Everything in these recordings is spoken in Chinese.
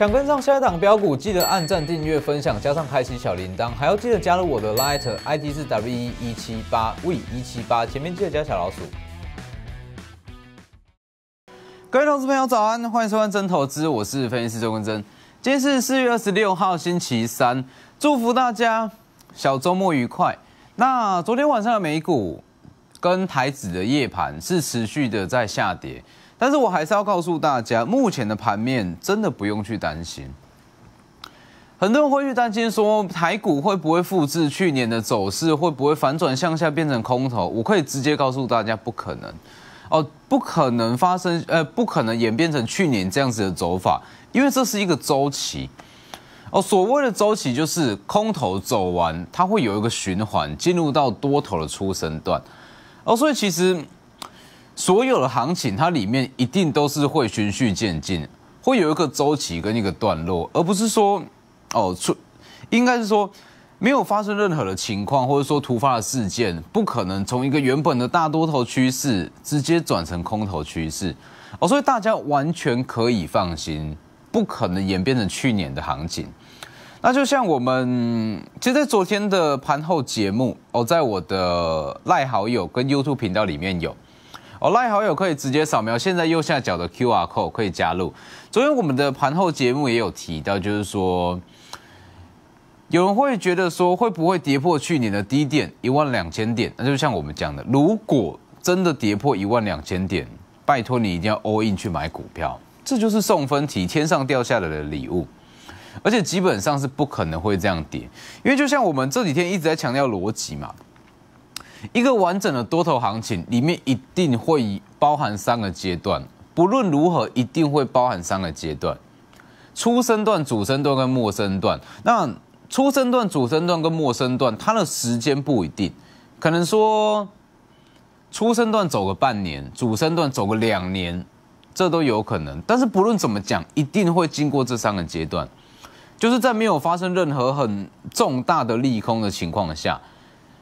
想跟上下一档标股，记得按赞、订阅、分享，加上开启小铃铛，还要记得加入我的 Lite g h ID 是 WE 一七八 V 一七八，前面记得加小老鼠。各位投资朋友早安，欢迎收看《真投资》，我是分析师周根真。今天是四月二十六号，星期三，祝福大家小周末愉快。那昨天晚上的美股跟台指的夜盘是持续的在下跌。但是我还是要告诉大家，目前的盘面真的不用去担心。很多人会去担心说，台股会不会复制去年的走势，会不会反转向下变成空头？我可以直接告诉大家，不可能，哦，不可能发生，呃，不可能演变成去年这样子的走法，因为这是一个周期，哦，所谓的周期就是空头走完，它会有一个循环，进入到多头的出生段，哦，所以其实。所有的行情，它里面一定都是会循序渐进，会有一个周期跟一个段落，而不是说，哦，出，应该是说，没有发生任何的情况，或者说突发的事件，不可能从一个原本的大多头趋势直接转成空头趋势。哦，所以大家完全可以放心，不可能演变成去年的行情。那就像我们，其实昨天的盘后节目，哦，在我的赖好友跟 YouTube 频道里面有。哦，e 好友可以直接扫描现在右下角的 QR code 可以加入。昨天我们的盘后节目也有提到，就是说，有人会觉得说会不会跌破去年的低点一万两千点？那就像我们讲的，如果真的跌破一万两千点，拜托你一定要 all in 去买股票，这就是送分题，天上掉下来的礼物。而且基本上是不可能会这样跌，因为就像我们这几天一直在强调逻辑嘛。一个完整的多头行情里面一定会包含三个阶段，不论如何一定会包含三个阶段：初升段、主升段跟末升段。那初升段、主升段跟末升段，它的时间不一定，可能说初升段走个半年，主升段走个两年，这都有可能。但是不论怎么讲，一定会经过这三个阶段，就是在没有发生任何很重大的利空的情况下。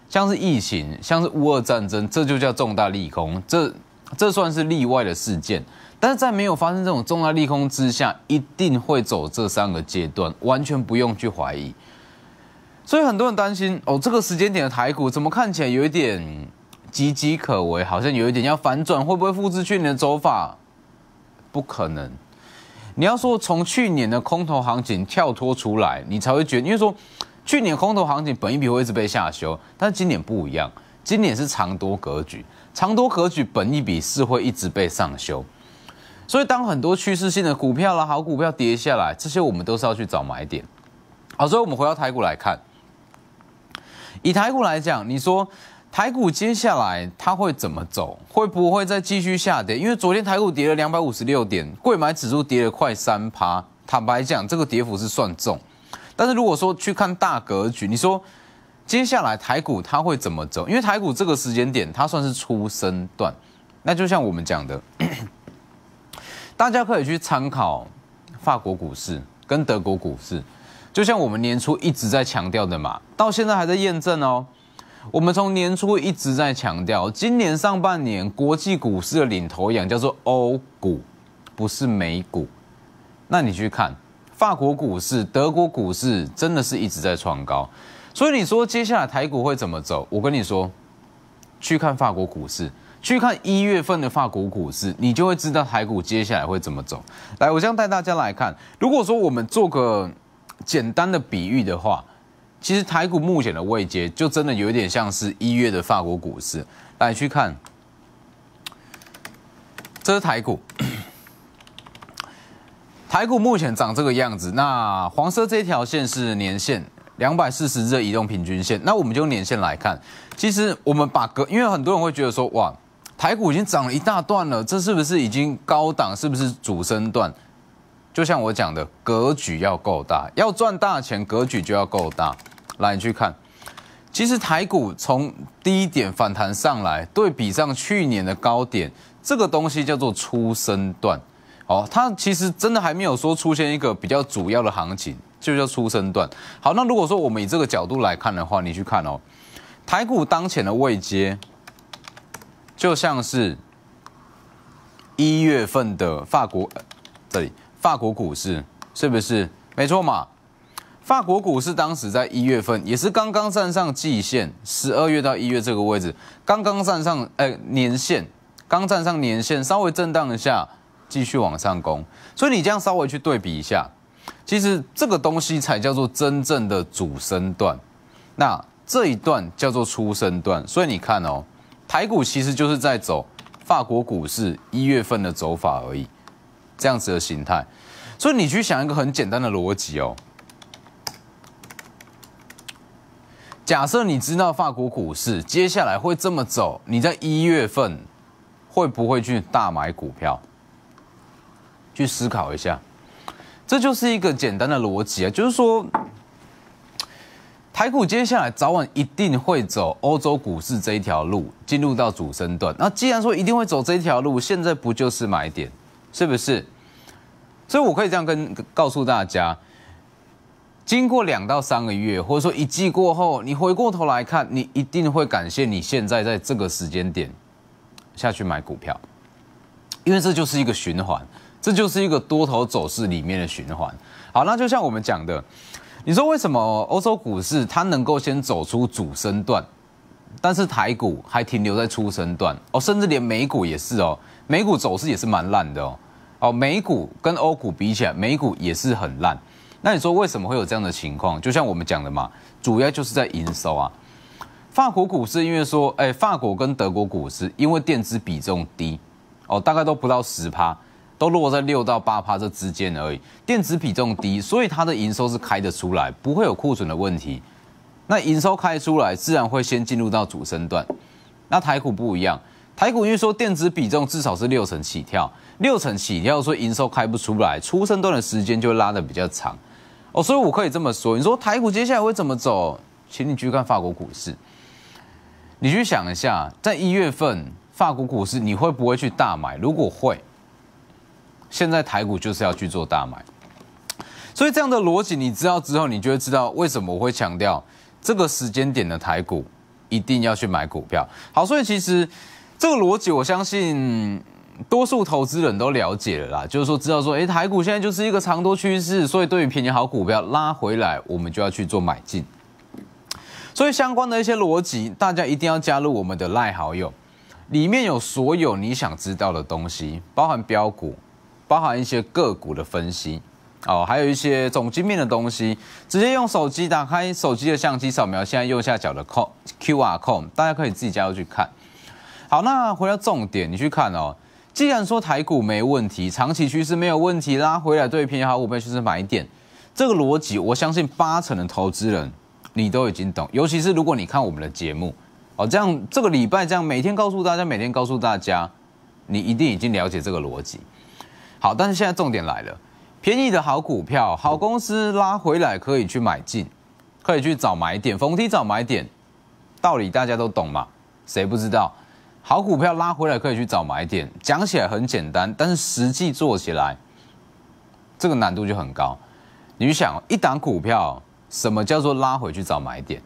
像是疫情，像是乌俄战争，这就叫重大利空，这这算是例外的事件。但是在没有发生这种重大利空之下，一定会走这三个阶段，完全不用去怀疑。所以很多人担心哦，这个时间点的台股怎么看起来有一点岌岌可危，好像有一点要反转，会不会复制去年的走法？不可能。你要说从去年的空头行情跳脱出来，你才会觉得，因为说。去年空头行情，本一笔会一直被下修，但是今年不一样，今年是长多格局，长多格局本一笔是会一直被上修，所以当很多趋势性的股票啦、好股票跌下来，这些我们都是要去找买点。好，所以我们回到台股来看，以台股来讲，你说台股接下来它会怎么走？会不会再继续下跌？因为昨天台股跌了两百五十六点，贵买指数跌了快三趴，坦白讲，这个跌幅是算重。但是如果说去看大格局，你说接下来台股它会怎么走？因为台股这个时间点它算是出生段，那就像我们讲的，大家可以去参考法国股市跟德国股市，就像我们年初一直在强调的嘛，到现在还在验证哦。我们从年初一直在强调，今年上半年国际股市的领头羊叫做欧股，不是美股。那你去看。法国股市、德国股市真的是一直在创高，所以你说接下来台股会怎么走？我跟你说，去看法国股市，去看一月份的法国股市，你就会知道台股接下来会怎么走。来，我将带大家来看。如果说我们做个简单的比喻的话，其实台股目前的位阶就真的有点像是一月的法国股市。来，去看，这是台股。台股目前长这个样子，那黄色这条线是年线，两百四十日移动平均线。那我们就用年线来看，其实我们把隔，因为很多人会觉得说，哇，台股已经涨了一大段了，这是不是已经高档？是不是主升段？就像我讲的，格局要够大，要赚大钱，格局就要够大。来，你去看，其实台股从低点反弹上来，对比上去年的高点，这个东西叫做初升段。哦，它其实真的还没有说出现一个比较主要的行情，就叫出生段。好，那如果说我们以这个角度来看的话，你去看哦，台股当前的位阶，就像是一月份的法国，这里法国股市是不是？没错嘛，法国股市当时在一月份，也是刚刚站上季线，十二月到一月这个位置，刚刚站上哎年线，刚站上年线，稍微震荡一下。继续往上攻，所以你这样稍微去对比一下，其实这个东西才叫做真正的主升段，那这一段叫做初升段。所以你看哦，台股其实就是在走法国股市一月份的走法而已，这样子的形态。所以你去想一个很简单的逻辑哦，假设你知道法国股市接下来会这么走，你在一月份会不会去大买股票？去思考一下，这就是一个简单的逻辑啊，就是说，台股接下来早晚一定会走欧洲股市这一条路，进入到主升段。那既然说一定会走这条路，现在不就是买点，是不是？所以我可以这样跟告诉大家，经过两到三个月，或者说一季过后，你回过头来看，你一定会感谢你现在在这个时间点下去买股票，因为这就是一个循环。这就是一个多头走势里面的循环。好，那就像我们讲的，你说为什么欧洲股市它能够先走出主升段，但是台股还停留在初升段哦，甚至连美股也是哦，美股走势也是蛮烂的哦哦，美股跟欧股比起来，美股也是很烂。那你说为什么会有这样的情况？就像我们讲的嘛，主要就是在营收啊。法国股市因为说，哎，法国跟德国股市因为电子比重低哦，大概都不到十趴。都落在六到八趴这之间而已，电子比重低，所以它的营收是开得出来，不会有库存的问题。那营收开出来，自然会先进入到主升段。那台股不一样，台股因为说电子比重至少是六成起跳，六成起，跳说营收开不出来，出升段的时间就拉得比较长。哦，所以我可以这么说，你说台股接下来会怎么走？请你去看法国股市。你去想一下，在一月份法国股市你会不会去大买？如果会。现在台股就是要去做大买，所以这样的逻辑你知道之后，你就会知道为什么我会强调这个时间点的台股一定要去买股票。好，所以其实这个逻辑我相信多数投资人都了解了啦，就是说知道说，诶，台股现在就是一个长多趋势，所以对于便宜好股票拉回来，我们就要去做买进。所以相关的一些逻辑，大家一定要加入我们的赖好友，里面有所有你想知道的东西，包含标股。包含一些个股的分析，哦，还有一些总经面的东西，直接用手机打开手机的相机扫描现在右下角的 QR code，大家可以自己加入去看。好，那回到重点，你去看哦。既然说台股没问题，长期趋势没有问题，拉回来对偏好，我们就是买点。这个逻辑，我相信八成的投资人你都已经懂，尤其是如果你看我们的节目，哦，这样这个礼拜这样每天告诉大家，每天告诉大家，你一定已经了解这个逻辑。好，但是现在重点来了，便宜的好股票、好公司拉回来可以去买进，可以去找买点，逢低找买点，道理大家都懂嘛，谁不知道？好股票拉回来可以去找买点，讲起来很简单，但是实际做起来，这个难度就很高。你想，一档股票，什么叫做拉回去找买点？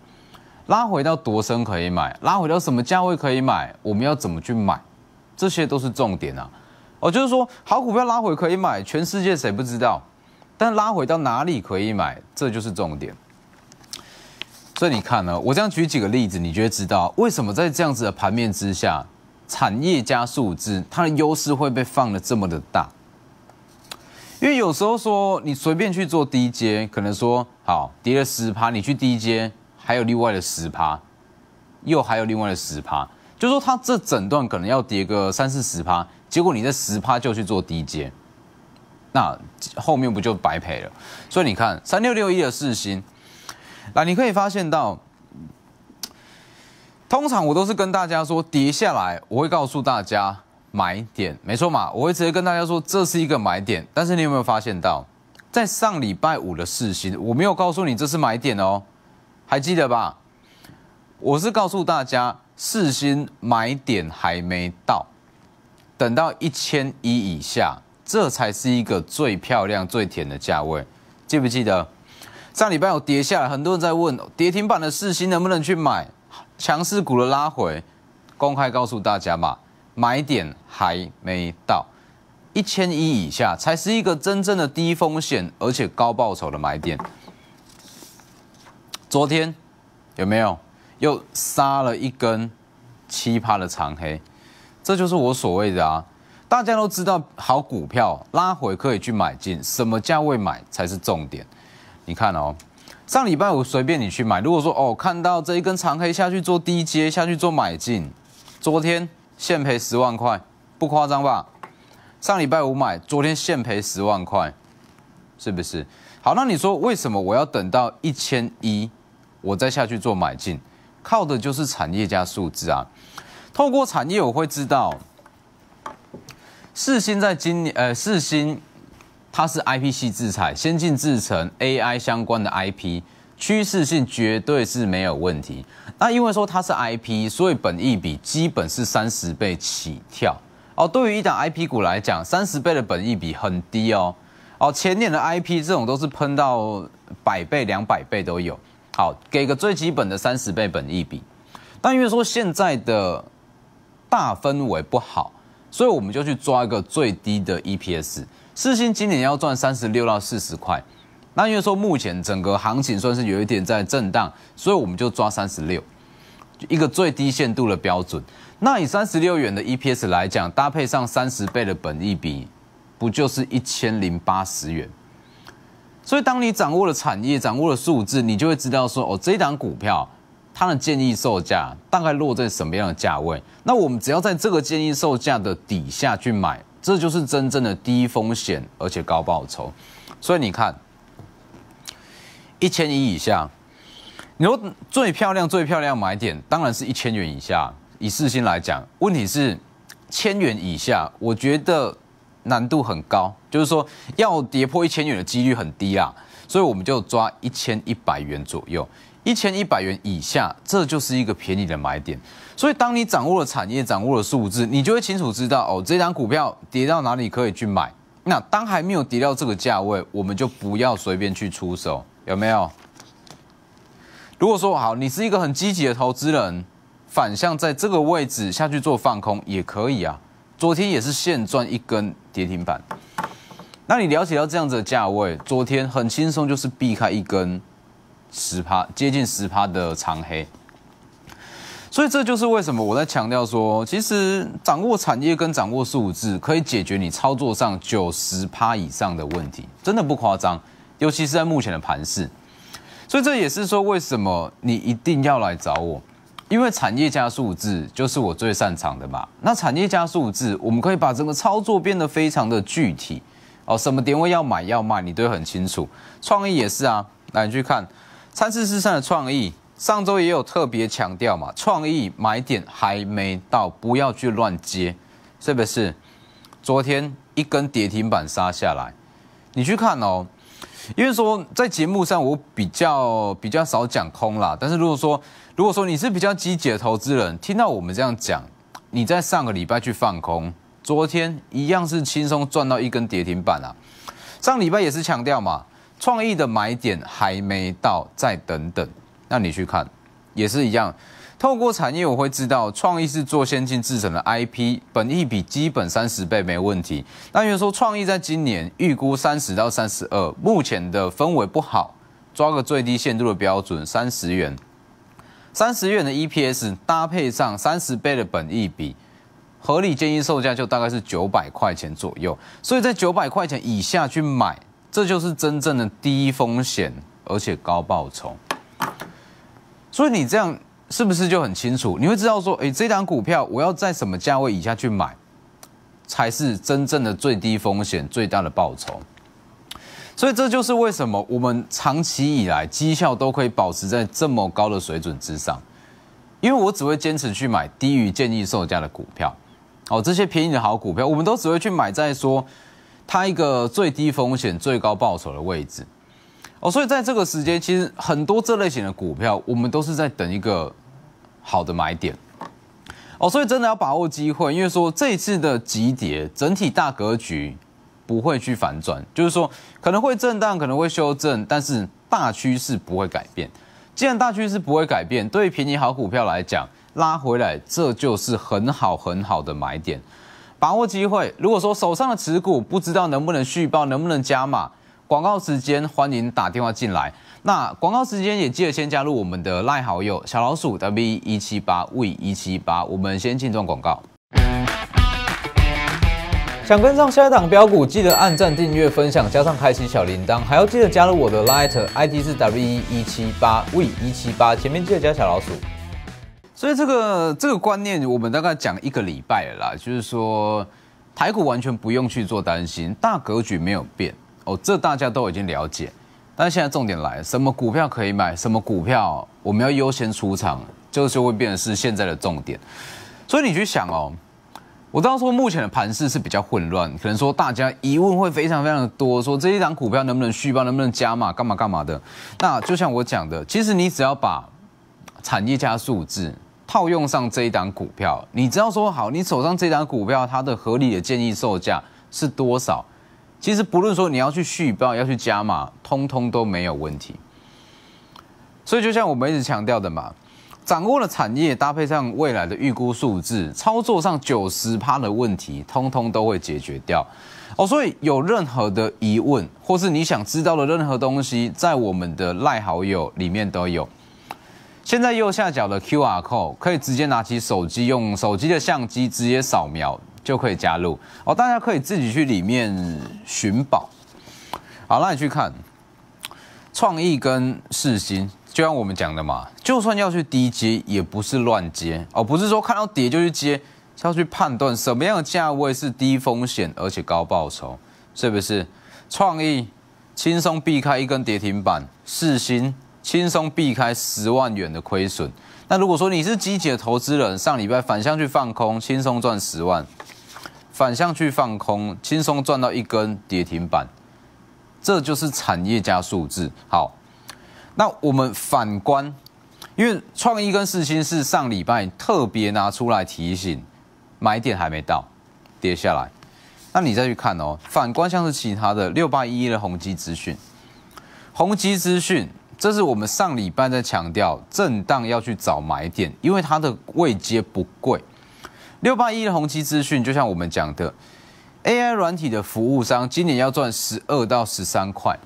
拉回到多深可以买？拉回到什么价位可以买？我们要怎么去买？这些都是重点啊。哦，就是说好股票拉回可以买，全世界谁不知道？但拉回到哪里可以买，这就是重点。所以你看呢，我这样举几个例子，你就会知道为什么在这样子的盘面之下，产业加数字它的优势会被放的这么的大。因为有时候说你随便去做低阶，可能说好跌了十趴，你去低阶还有另外的十趴，又还有另外的十趴，就说它这整段可能要跌个三四十趴。结果你这十趴就去做低阶，那后面不就白赔了？所以你看三六六一的四星，那你可以发现到，通常我都是跟大家说跌下来我会告诉大家买点，没错嘛，我会直接跟大家说这是一个买点。但是你有没有发现到，在上礼拜五的四星，我没有告诉你这是买点哦，还记得吧？我是告诉大家四星买点还没到。等到一千一以下，这才是一个最漂亮、最甜的价位。记不记得上礼拜有跌下来？很多人在问，跌停板的四星能不能去买？强势股的拉回，公开告诉大家吧，买点还没到。一千一以下才是一个真正的低风险而且高报酬的买点。昨天有没有又杀了一根奇葩的长黑？这就是我所谓的啊，大家都知道好股票拉回可以去买进，什么价位买才是重点。你看哦，上礼拜五随便你去买，如果说哦看到这一根长黑下去做低阶下去做买进，昨天现赔十万块，不夸张吧？上礼拜五买，昨天现赔十万块，是不是？好，那你说为什么我要等到一千一，我再下去做买进，靠的就是产业加数字啊。透过产业，我会知道，四星在今年，呃，四星它是 I P C 制裁，先进制程 A I 相关的 I P，趋势性绝对是没有问题。那因为说它是 I P，所以本益比基本是三十倍起跳哦。对于一档 I P 股来讲，三十倍的本益比很低哦。哦，前年的 I P 这种都是喷到百倍、两百倍都有。好，给个最基本的三十倍本益比。但因为说现在的。大氛围不好，所以我们就去抓一个最低的 EPS。四星今年要赚三十六到四十块，那因为说目前整个行情算是有一点在震荡，所以我们就抓三十六，一个最低限度的标准。那以三十六元的 EPS 来讲，搭配上三十倍的本益比，不就是一千零八十元？所以当你掌握了产业，掌握了数字，你就会知道说，哦，这档股票。它的建议售价大概落在什么样的价位？那我们只要在这个建议售价的底下去买，这就是真正的低风险而且高报酬。所以你看，一千一以下，你说最漂亮最漂亮买点，当然是一千元以下。以市心来讲，问题是千元以下，我觉得难度很高，就是说要跌破一千元的几率很低啊。所以我们就抓一千一百元左右。一千一百元以下，这就是一个便宜的买点。所以，当你掌握了产业，掌握了数字，你就会清楚知道哦，这张股票跌到哪里可以去买。那当还没有跌到这个价位，我们就不要随便去出手，有没有？如果说好，你是一个很积极的投资人，反向在这个位置下去做放空也可以啊。昨天也是现赚一根跌停板，那你了解到这样子的价位，昨天很轻松就是避开一根。十趴接近十趴的长黑，所以这就是为什么我在强调说，其实掌握产业跟掌握数字可以解决你操作上九十趴以上的问题，真的不夸张。尤其是在目前的盘市，所以这也是说为什么你一定要来找我，因为产业加数字就是我最擅长的嘛。那产业加数字，我们可以把整个操作变得非常的具体哦，什么点位要买要卖，你都很清楚。创意也是啊，来你去看。参事四三的创意，上周也有特别强调嘛，创意买点还没到，不要去乱接，是不是？昨天一根跌停板杀下来，你去看哦。因为说在节目上我比较比较少讲空啦，但是如果说如果说你是比较积极的投资人，听到我们这样讲，你在上个礼拜去放空，昨天一样是轻松赚到一根跌停板啊。上礼拜也是强调嘛。创意的买点还没到，再等等。那你去看，也是一样。透过产业，我会知道创意是做先进制成的 IP，本益比基本三十倍没问题。那有人说创意在今年预估三十到三十二，目前的氛围不好，抓个最低限度的标准三十元，三十元的 EPS 搭配上三十倍的本益比，合理建议售价就大概是九百块钱左右。所以在九百块钱以下去买。这就是真正的低风险而且高报酬，所以你这样是不是就很清楚？你会知道说，哎，这档股票我要在什么价位以下去买，才是真正的最低风险最大的报酬。所以这就是为什么我们长期以来绩效都可以保持在这么高的水准之上，因为我只会坚持去买低于建议售价的股票，哦，这些便宜的好股票，我们都只会去买在说。它一个最低风险、最高报酬的位置，哦，所以在这个时间，其实很多这类型的股票，我们都是在等一个好的买点，哦，所以真的要把握机会，因为说这一次的急跌，整体大格局不会去反转，就是说可能会震荡，可能会修正，但是大趋势不会改变。既然大趋势不会改变，对于便宜好股票来讲，拉回来这就是很好很好的买点。把握机会，如果说手上的持股不知道能不能续报，能不能加码？广告时间，欢迎打电话进来。那广告时间也记得先加入我们的赖好友小老鼠 w 一七八 v 一七八。我们先进段广告。想跟上下一档标股，记得按赞、订阅、分享，加上开启小铃铛，还要记得加入我的 Light ID 是 w 一七八 v 一七八，前面记得加小老鼠。所以这个这个观念，我们大概讲一个礼拜了啦。就是说，台股完全不用去做担心，大格局没有变哦，这大家都已经了解。但现在重点来，什么股票可以买，什么股票我们要优先出场，就是会变成是现在的重点。所以你去想哦，我知道说目前的盘势是比较混乱，可能说大家疑问会非常非常的多，说这一档股票能不能续报，能不能加码，干嘛干嘛的。那就像我讲的，其实你只要把产业加数字。套用上这一档股票，你知道说好，你手上这一档股票它的合理的建议售价是多少？其实不论说你要去续报、要去加码，通通都没有问题。所以就像我们一直强调的嘛，掌握了产业，搭配上未来的预估数字，操作上九十趴的问题，通通都会解决掉。哦，所以有任何的疑问，或是你想知道的任何东西，在我们的赖好友里面都有。现在右下角的 QR code 可以直接拿起手机，用手机的相机直接扫描就可以加入哦。大家可以自己去里面寻宝。好，那你去看创意跟四星，就像我们讲的嘛，就算要去低接，也不是乱接哦，不是说看到跌就去接，要去判断什么样的价位是低风险而且高报酬，是不是？创意轻松避开一根跌停板，四星。轻松避开十万元的亏损。那如果说你是积极的投资人，上礼拜反向去放空，轻松赚十万；反向去放空，轻松赚到一根跌停板，这就是产业加数字。好，那我们反观，因为创意跟四新是上礼拜特别拿出来提醒，买点还没到，跌下来。那你再去看哦，反观像是其他的六八一一的宏基资讯，宏基资讯。这是我们上礼拜在强调震荡要去找买点，因为它的位阶不贵。六八一的宏基资讯，就像我们讲的，AI 软体的服务商，今年要赚十二到十三块。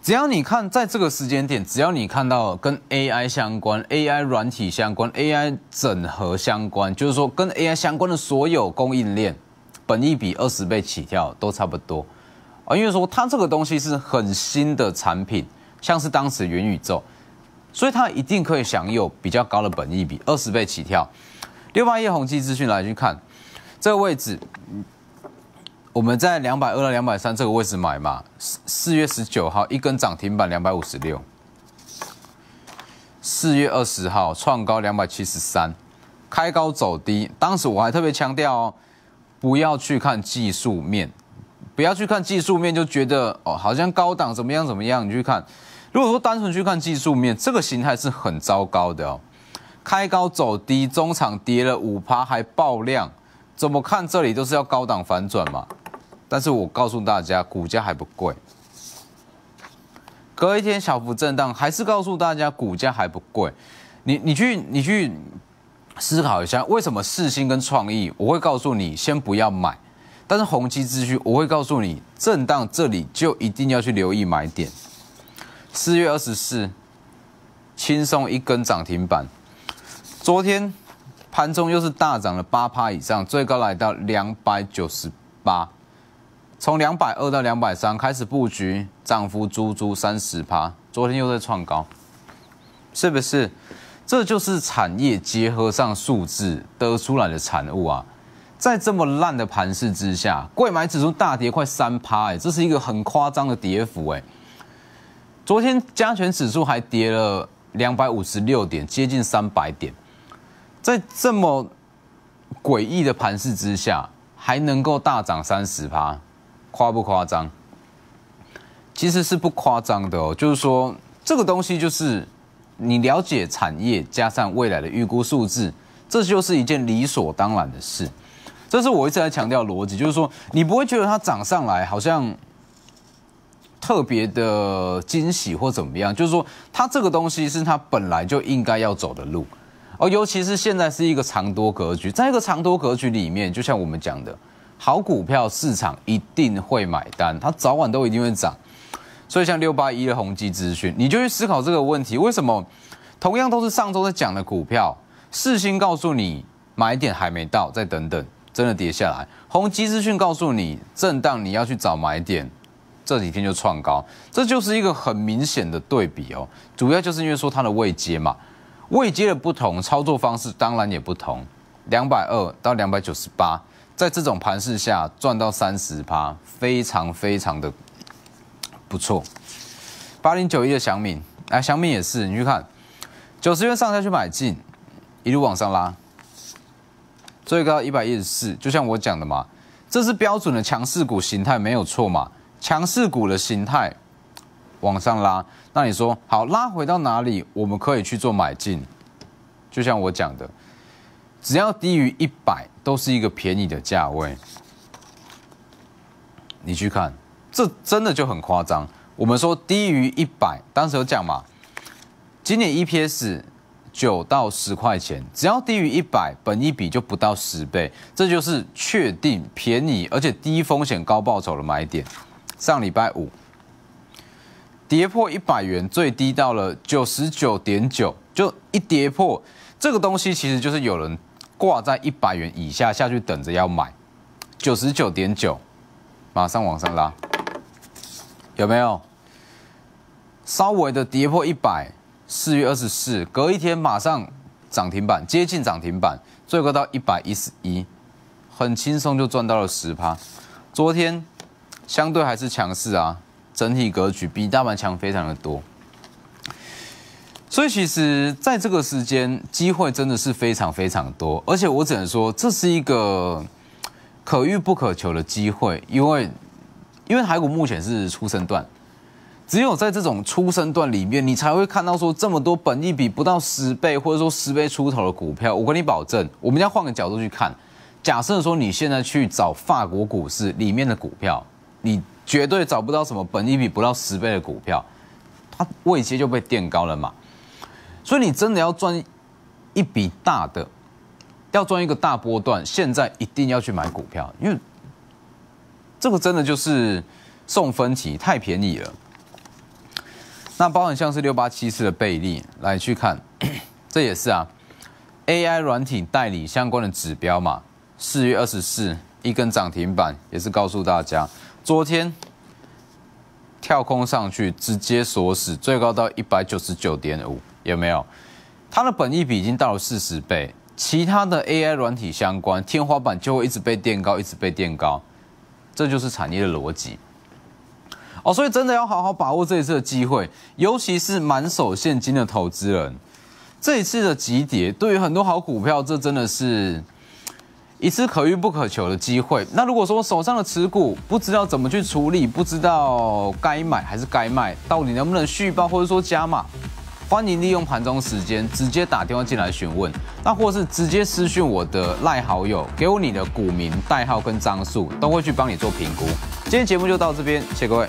只要你看在这个时间点，只要你看到跟 AI 相关、AI 软体相关、AI 整合相关，就是说跟 AI 相关的所有供应链，本一比二十倍起跳都差不多啊，因为说它这个东西是很新的产品。像是当时元宇宙，所以它一定可以享有比较高的本益比，二十倍起跳。六八一红基资讯来去看这个位置，我们在两百二到两百三这个位置买嘛。四四月十九号一根涨停板两百五十六，四月二十号创高两百七十三，开高走低。当时我还特别强调哦，不要去看技术面，不要去看技术面就觉得哦好像高档怎么样怎么样，你去看。如果说单纯去看技术面，这个形态是很糟糕的哦。开高走低，中场跌了五趴还爆量，怎么看这里都是要高档反转嘛？但是我告诉大家，股价还不贵。隔一天小幅震荡，还是告诉大家股价还不贵。你你去你去思考一下，为什么四星跟创意？我会告诉你，先不要买。但是宏基资讯，我会告诉你，震荡这里就一定要去留意买点。四月二十四，轻松一根涨停板。昨天盘中又是大涨了八趴以上，最高来到两百九十八，从两百二到两百三开始布局，涨幅足足三十趴。昨天又在创高，是不是？这就是产业结合上数字得出来的产物啊！在这么烂的盘势之下，贵买指数大跌快三趴，哎，这是一个很夸张的跌幅，哎。昨天加权指数还跌了两百五十六点，接近三百点，在这么诡异的盘势之下，还能够大涨三十趴，夸不夸张？其实是不夸张的哦。就是说，这个东西就是你了解产业，加上未来的预估数字，这就是一件理所当然的事。这是我一直在强调逻辑，就是说，你不会觉得它涨上来好像。特别的惊喜或怎么样，就是说它这个东西是它本来就应该要走的路，而尤其是现在是一个长多格局，在一个长多格局里面，就像我们讲的，好股票市场一定会买单，它早晚都一定会涨。所以像六八一的宏基资讯，你就去思考这个问题：为什么同样都是上周在讲的股票，四星告诉你买点还没到，再等等，真的跌下来；宏基资讯告诉你震荡，你要去找买点。这几天就创高，这就是一个很明显的对比哦。主要就是因为说它的位阶嘛，位阶的不同，操作方式当然也不同。两百二到两百九十八，在这种盘势下赚到三十趴，非常非常的不错。八零九一的祥敏，哎，祥敏也是，你去看，九十元上下去买进，一路往上拉，最高一百一十四。就像我讲的嘛，这是标准的强势股形态，没有错嘛。强势股的形态往上拉，那你说好拉回到哪里？我们可以去做买进，就像我讲的，只要低于一百都是一个便宜的价位。你去看，这真的就很夸张。我们说低于一百，当时有讲嘛，今年 EPS 九到十块钱，只要低于一百，本一比就不到十倍，这就是确定便宜而且低风险高报酬的买点。上礼拜五跌破一百元，最低到了九十九点九，就一跌破这个东西，其实就是有人挂在一百元以下下去等着要买，九十九点九马上往上拉，有没有？稍微的跌破一百，四月二十四隔一天马上涨停板，接近涨停板，最高到一百一十一，很轻松就赚到了十趴，昨天。相对还是强势啊，整体格局比大盘强非常的多，所以其实在这个时间，机会真的是非常非常多。而且我只能说，这是一个可遇不可求的机会，因为因为海股目前是出生段，只有在这种出生段里面，你才会看到说这么多本一比不到十倍或者说十倍出头的股票。我跟你保证，我们要换个角度去看，假设说你现在去找法国股市里面的股票。你绝对找不到什么本一比不到十倍的股票，它位阶就被垫高了嘛。所以你真的要赚一笔大的，要赚一个大波段，现在一定要去买股票，因为这个真的就是送分歧，太便宜了。那包含像是六八七四的倍利来去看，这也是啊，AI 软体代理相关的指标嘛。四月二十四一根涨停板，也是告诉大家。昨天跳空上去，直接锁死，最高到一百九十九点五，有没有？它的本益比已经到了四十倍，其他的 AI 软体相关天花板就会一直被垫高，一直被垫高，这就是产业的逻辑。哦，所以真的要好好把握这一次的机会，尤其是满手现金的投资人，这一次的急跌，对于很多好股票，这真的是。一次可遇不可求的机会。那如果说手上的持股不知道怎么去处理，不知道该买还是该卖，到底能不能续报或者说加码，欢迎利用盘中时间直接打电话进来询问，那或是直接私讯我的赖好友，给我你的股名、代号跟张数，都会去帮你做评估。今天节目就到这边，谢谢各位。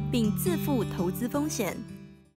并自负投资风险。